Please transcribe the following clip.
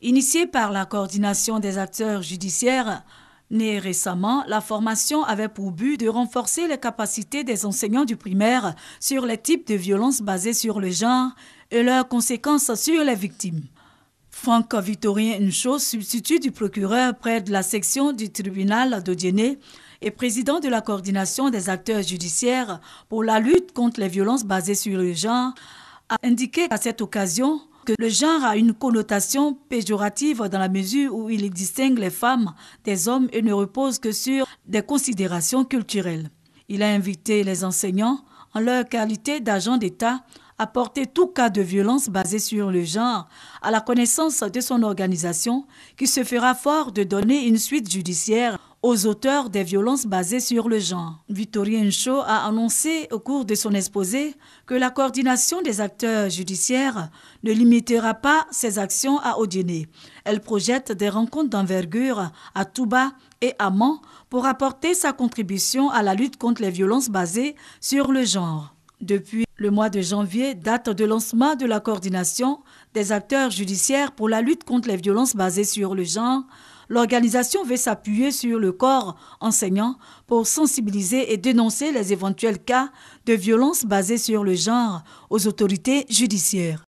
Initiée par la coordination des acteurs judiciaires, Née récemment, la formation avait pour but de renforcer les capacités des enseignants du primaire sur les types de violences basées sur le genre et leurs conséquences sur les victimes. Franck Victorien Ncho, substitut du procureur près de la section du tribunal de et président de la coordination des acteurs judiciaires pour la lutte contre les violences basées sur le genre, a indiqué à cette occasion que le genre a une connotation péjorative dans la mesure où il distingue les femmes des hommes et ne repose que sur des considérations culturelles. Il a invité les enseignants, en leur qualité d'agents d'État, à porter tout cas de violence basée sur le genre à la connaissance de son organisation qui se fera fort de donner une suite judiciaire aux auteurs des violences basées sur le genre. Victorien Cho a annoncé au cours de son exposé que la coordination des acteurs judiciaires ne limitera pas ses actions à Odiné. Elle projette des rencontres d'envergure à Touba et à Mans pour apporter sa contribution à la lutte contre les violences basées sur le genre. Depuis le mois de janvier, date de lancement de la coordination des acteurs judiciaires pour la lutte contre les violences basées sur le genre, l'organisation veut s'appuyer sur le corps enseignant pour sensibiliser et dénoncer les éventuels cas de violences basées sur le genre aux autorités judiciaires.